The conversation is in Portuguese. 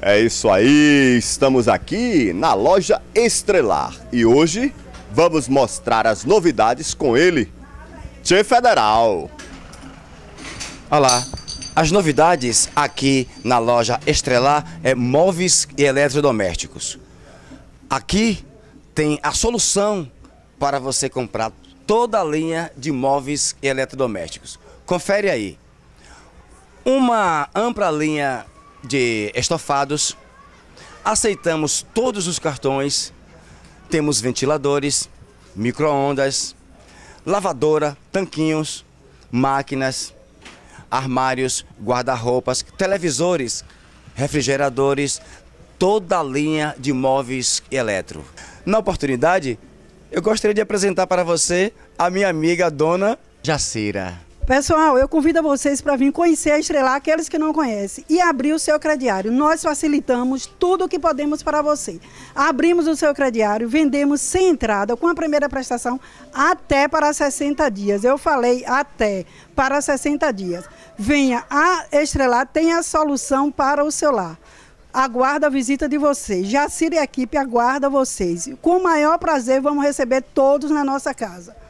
É isso aí, estamos aqui na loja Estrelar e hoje vamos mostrar as novidades com ele, Tchê Federal. Olá, as novidades aqui na loja Estrelar é móveis e eletrodomésticos. Aqui tem a solução para você comprar toda a linha de móveis e eletrodomésticos. Confere aí. Uma ampla linha de estofados, aceitamos todos os cartões, temos ventiladores, microondas, lavadora, tanquinhos, máquinas, armários, guarda-roupas, televisores, refrigeradores, toda a linha de móveis eletro. Na oportunidade, eu gostaria de apresentar para você a minha amiga Dona Jacira. Pessoal, eu convido vocês para vir conhecer a Estrelar, aqueles que não conhecem, e abrir o seu crediário. Nós facilitamos tudo o que podemos para você. Abrimos o seu crediário, vendemos sem entrada, com a primeira prestação, até para 60 dias. Eu falei até para 60 dias. Venha a Estrelar, tem a solução para o seu lar aguarda a visita de vocês. Jacira e a equipe aguarda vocês. Com o maior prazer, vamos receber todos na nossa casa.